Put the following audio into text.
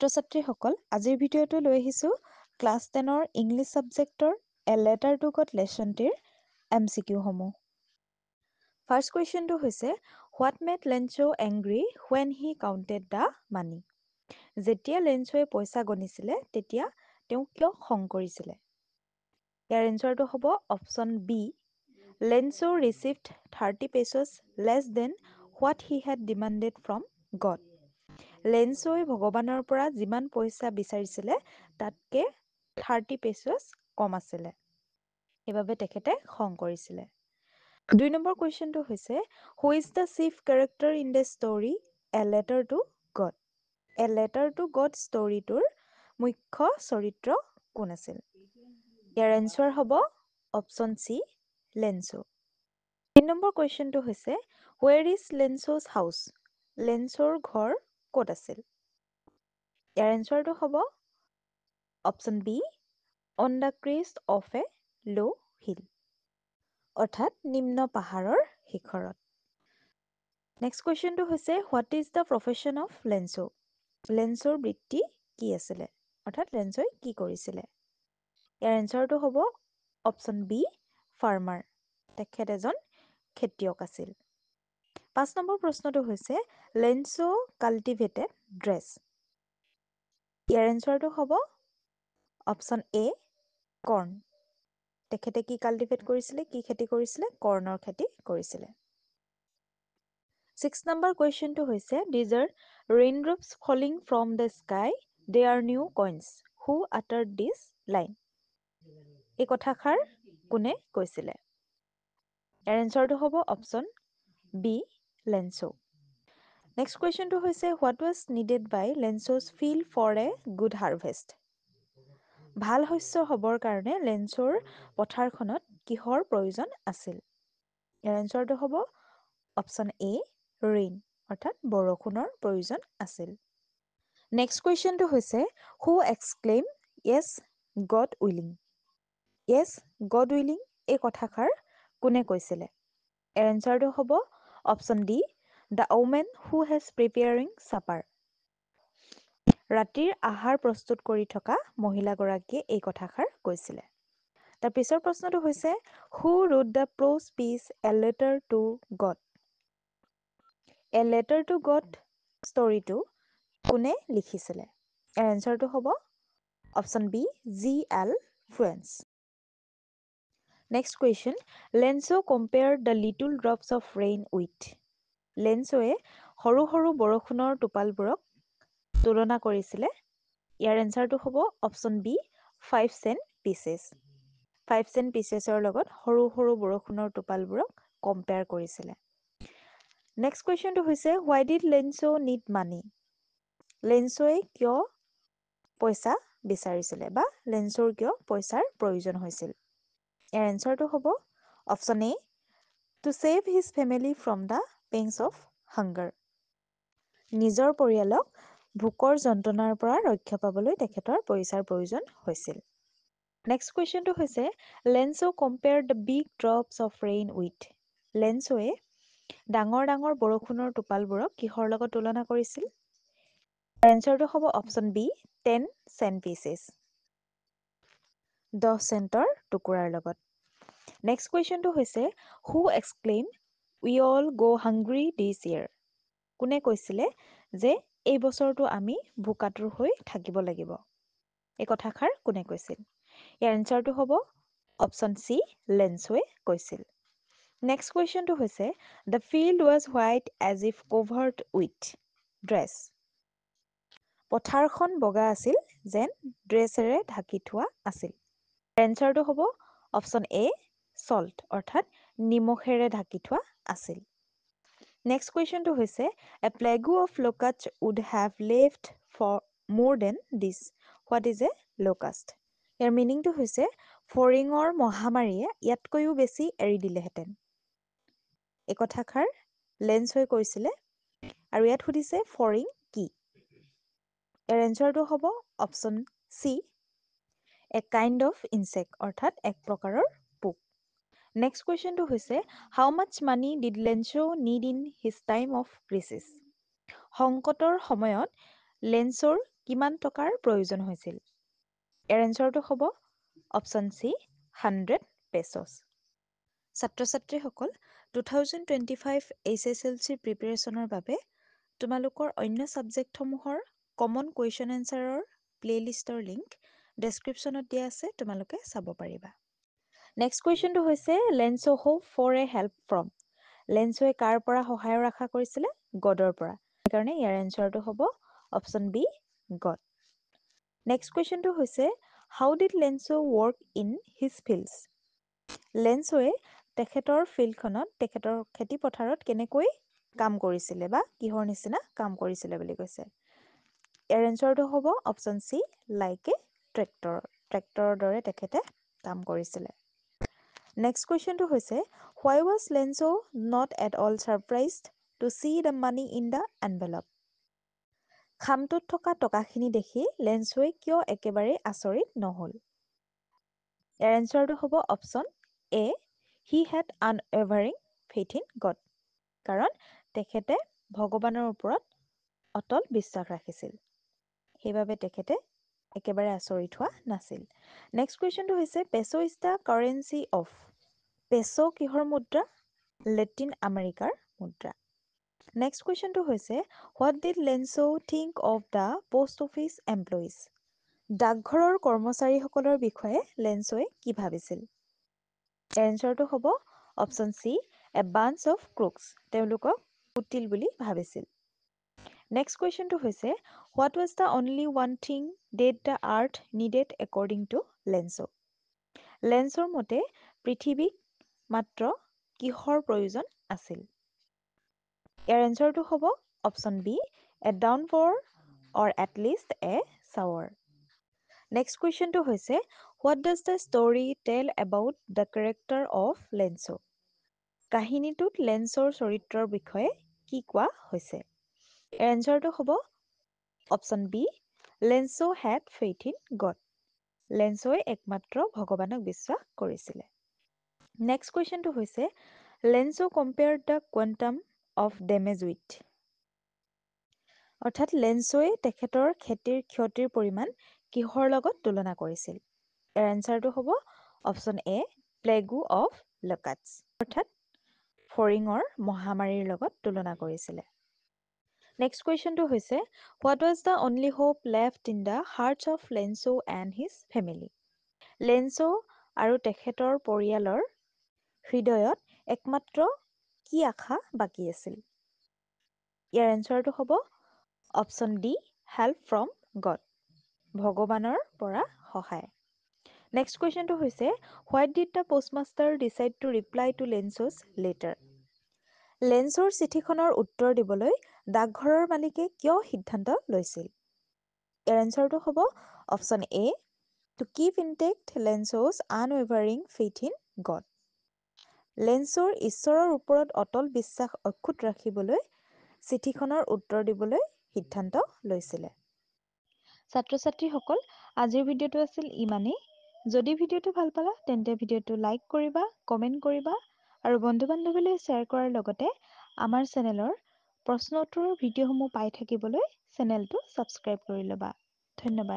ছাত্ৰ ছাত্ৰীসকল আজিৰ ভিডিঅ'টো লৈ আহিছোঁ ক্লাছ টেনৰ ইংলিছ ছাবজেক্টৰ এ লেটাৰ টু গট লেচনটিৰ এম চি কিউসমূহ ফাৰ্ষ্ট কুৱেশ্যনটো হৈছে what made Lencho angry when he counted the money যেতিয়া লেঞ্চোৱে পইচা গণিছিলে তেতিয়া তেওঁ কিয় খং কৰিছিলে ইয়াৰ এঞ্চাৰটো হ'ব option B Lencho received thirty pesos less than what he had demanded from God লেঞ্চই ভগৱানৰ পৰা যিমান পইচা বিচাৰিছিলে তাতকৈ থাৰ্টি পেচছ কম আছিলে সেইবাবে তেখেতে খং কৰিছিলে দুই নম্বৰ কুৱেশ্যনটো হৈছে who is the chief character in the story a letter to God a letter to God ষ্ট'ৰীটোৰ মুখ্য চৰিত্ৰ কোন আছিল ইয়াৰ এনচাৰ হ'ব অপশ্যন চি লেঞ্চো তিনি নম্বৰ কুৱেশ্যনটো হৈছে হুৱেৰ ইজ লেঞ্চ হাউচ লেঞ্চৰ ঘৰ ক'ত আছিল ইয়াৰ এঞ্চাৰটো হ'ব option B on the crest of a low' hill অৰ্থাৎ নিম্ন পাহাৰৰ শিখৰত নেক্সট কুৱেশ্যনটো হৈছে what is the profession of Lencho লেঞ্চোৰ বৃত্তি কি আছিলে অৰ্থাৎ লেঞ্চই কি কৰিছিলে ইয়াৰ এঞ্চাৰটো হ'ব অপশ্যন বি ফাৰ্মাৰ তেখেত এজন খেতিয়ক আছিল পাঁচ নম্বৰ প্ৰশ্নটো হৈছে লেঞ্চো কাল্টিভেটেড ড্ৰেছ ইয়াৰ এনচাৰটো হ'ব অপশ্যন এ কৰ্ণ তেখেতে কি কাল্টিভেট কৰিছিলে কি খেতি কৰিছিলে কৰ্ণৰ খেতি কৰিছিলে ছিক্স নম্বৰ কুৱেশ্যনটো হৈছে these are rain drops falling from the sky they are new coins who utter this line এই কথাষাৰ কোনে কৈছিলে এৰ এঞ্চাৰটো হ'ব অপশ্যন বি লেঞ্চো নেক্সট কুৱেশ্যনটো হৈছে what was needed by Lencho's field for a good harvest ভাল শস্য হ'বৰ কাৰণে লেঞ্চোৰ পথাৰখনত কিহৰ প্ৰয়োজন আছিল লেঞ্চৰটো হ'ব অপশ্যন এ ৰেইন অৰ্থাৎ বৰষুণৰ প্ৰয়োজন আছিল নেক্সট কুৱেশ্যনটো হৈছে who exclaim yes God willing yes God willing এই কথাষাৰ কোনে কৈছিলে এৰেঞ্চাৰটো হ'ব option D the woman who has preparing supper ৰাতিৰ আহাৰ প্ৰস্তুত কৰি থকা মহিলাগৰাকীয়ে এই কথাষাৰ কৈছিলে তাৰ পিছৰ প্ৰশ্নটো হৈছে who wrote the prose piece a letter to God a letter to God ষ্টৰিটো কোনে লিখিছিলে এৰ এঞ্চাৰটো হ'ব option B G L Fuentes next question Lencho' compare the little drops of rain with লেঞ্চয়ে সৰু সৰু বৰষুণৰ টোপালবোৰক তুলনা কৰিছিলে ইয়াৰ এনচাৰটো হ'ব option B five cent pieces five cent পিচেছৰ লগত সৰু সৰু বৰষুণৰ টোপালবোৰক কম্পেয়াৰ কৰিছিলে নেক্সট কুৱেশ্যনটো হৈছে why did Lencho' need money লেঞ্চয়ে কিয় পইচা বিচাৰিছিলে বা লেঞ্চৰ কিয় পইচাৰ প্ৰয়োজন হৈছিল ইয়াৰ এনচাৰটো হ'ব option A to save his family from the pangs of hunger নিজৰ পৰিয়ালক ভোকৰ যন্ত্ৰণাৰ পৰা ৰক্ষা পাবলৈ তেখেতৰ পইচাৰ প্ৰয়োজন হৈছিল নেক্সট কুৱেশ্যনটো হৈছে Lencho compare the big drops of rain with লেন্সোৱে ডাঙৰ ডাঙৰ বৰষুণৰ টোপালবোৰক কিহৰ লগত তুলনা কৰিছিল এনচাৰটো হ'ব option B ten cent pieces দহ চেণ্টৰ টুকুৰাৰ লগত নেক্সট কুৱেশ্যনটো হৈছে who exclaim we all go' hungry this year কোনে কৈছিলে যে এই বছৰটো আমি বোকাটোৰ হৈ থাকিব লাগিব এই কথাষাৰ কোনে কৈছিল ইয়াৰ এনচাৰটো হ'ব অপশ্যন চি লেঞ্চৱে কৈছিল নেক্সট কুৱেশ্যনটো হৈছে the field was white as if covered with dress পথাৰখন বগা আছিল যেন ড্ৰেছেৰে ঢাকি থোৱা আছিল এনচাৰটো হ'ব অপশ্যন এ চল্ট অৰ্থাৎ নিমখেৰে ঢাকি থোৱা আছিল নেক্সট কুৱেশ্যনটো হৈছে a plague of locusts would have left for more than this what is a locust ইয়াৰ মিনিংটো হৈছে ফৰিঙৰ মহামাৰীয়ে ইয়াতকৈও বেছি এৰি দিলেহেঁতেন এই কথাষাৰ লেঞ্চৱে কৈছিলে আৰু ইয়াত সুধিছে ফৰিং কি ইয়াৰ এঞ্চাৰটো হ'ব option C a kind of insect অৰ্থাৎ এক প্ৰকাৰৰ পোক নেক্সট কুৱেশ্যনটো হৈছে how much money did Lencho' need in his time of crisis সংকটৰ সময়ত লেঞ্চৰ কিমান টকাৰ প্ৰয়োজন হৈছিল এৰ এঞ্চাৰটো হ'ব অপশ্যন চি হাণ্ড্ৰেড পেছছ ছাত্ৰ ছাত্ৰীসকল two thousand twenty five H S L C প্ৰিপেৰেশ্যনৰ বাবে তোমালোকৰ অন্য ছাবজেক্টসমূহৰ কমন কুৱেশ্যন এনচাৰৰ প্লে'লিষ্টৰ লিংক ডেছক্ৰিপশ্যনত দিয়া আছে তোমালোকে চাব পাৰিবা নেক্সট কুৱেশ্যনটো হৈছে Lencho' hope' for a help from লেঞ্চৱে কাৰ পৰা সহায়ৰ আশা কৰিছিলে গডৰ পৰা সেইকাৰণে ইয়াৰ এনচাৰটো হ'ব অপশ্যন বি গড নেক্সট কুৱেশ্যনটো হৈছে how did Lencho' work in his fields লেঞ্চৱে তেখেতৰ ফিল্ডখনত তেখেতৰ খেতিপথাৰত কেনেকৈ কাম কৰিছিলে বা কিহৰ নিচিনা কাম কৰিছিলে বুলি কৈছে ইয়াৰ এনচাৰটো হ'ব option C like a tractor ট্ৰেক্টৰৰ দৰে তেখেতে কাম কৰিছিলে নেক্সট কুৱেশ্যনটো হৈছে why was Lencho' not at all surprise to see the money in the envelope খামটোত থকা টকাখিনি দেখি লেঞ্চৱে কিয় একেবাৰেই আচৰিত নহ'ল এনচাৰটো হ'ব অপশ্যন এ হি হেড আন এভাৰিং ফেইথ ইন গড কাৰণ তেখেতে ভগৱানৰ ওপৰত অটল বিশ্বাস ৰাখিছিল সেইবাবে তেখেতে একেবাৰে আচৰিত হোৱা নাছিল নেক্সট কুৱেশ্যনটো হৈছে pesos' is the currency of pesos' কিহৰ মুদ্ৰা লেটিন আমেৰিকাৰ মুদ্ৰা নেক্সট কুৱেশ্যনটো হৈছে what did Lencho' think of the post office employees ডাকঘৰৰ কৰ্মচাৰীসকলৰ বিষয়ে লেঞ্চ'ৱে কি ভাবিছিল এঞ্চাৰটো হ'ব option C a bunch of crooks তেওঁলোকক কুটিল বুলি ভাবিছিল নেক্সট কুৱেশ্যনটো হৈছে what was the only one thing that the earth needed according to Lencho লেঞ্চৰ মতে পৃথিৱীক মাত্ৰ কিহৰ প্ৰয়োজন আছিল ইয়াৰ এঞ্চাৰটো হ'ব option B a downpour or at least a shower next কুৱেশ্যনটো হৈছে what does the story tell about the character of Lencho কাহিনীটোত লেঞ্চৰ চৰিত্ৰৰ বিষয়ে কি কোৱা হৈছে এঞ্চাৰটো হ'ব option B Lencho had faith in God লেঞ্চোৱে একমাত্ৰ ভগৱানক বিশ্বাস কৰিছিলে নেক্সট কুৱেশ্যনটো হৈছে Lencho compare the quantum of damage with অৰ্থাৎ লেঞ্চোৱে তেখেতৰ খেতিৰ ক্ষতিৰ পৰিমাণ কিহৰ লগত তুলনা কৰিছিল ইয়াৰ এনচাৰটো হ'ব অপশ্যন এ প্লেগু অফ লকাটছ অৰ্থাৎ ফৰিঙৰ মহামাৰীৰ লগত তুলনা কৰিছিলে নেক্সট কুৱেশ্যনটো হৈছে what was the only hope left in the hearts of Lencho and his family Lencho আৰু তেখেতৰ পৰিয়ালৰ হৃদয়ত একমাত্ৰ কি আশা বাকী আছিল ইয়াৰ এনচাৰটো হ'ব option D help from God ভগৱানৰ পৰা সহায় নেক্সট কুৱেশ্যনটো হৈছে what did the postmaster decide to reply to Lencho's letter লেঞ্চোৰ চিঠিখনৰ উত্তৰ দিবলৈ ডাকঘৰৰ মালিকে কিয় সিদ্ধান্ত লৈছিল ইয়াৰ এঞ্চাৰটো হ'ব option A to keep intact Lencho's unwavering faith in God লেঞ্চৌৰ ঈশ্বৰৰ ওপৰত অটল বিশ্বাস অক্ষুত ৰাখিবলৈ চিঠিখনৰ উত্তৰ দিবলৈ সিদ্ধান্ত লৈছিলে ছাত্ৰ ছাত্ৰীসকল আজিৰ ভিডিঅ'টো আছিল ইমানেই যদি ভিডিঅ'টো ভাল পালা তেন্তে ভিডিঅ'টো লাইক কৰিবা কমেণ্ট কৰিবা আৰু বন্ধু বান্ধৱীলৈ শ্বেয়াৰ কৰাৰ লগতে আমাৰ চেনেলৰ প্ৰশ্নটোৰ ভিডিঅ'সমূহ পাই থাকিবলৈ চেনেলটো ছাবস্ক্ৰাইব কৰি ল'বা ধন্যবাদ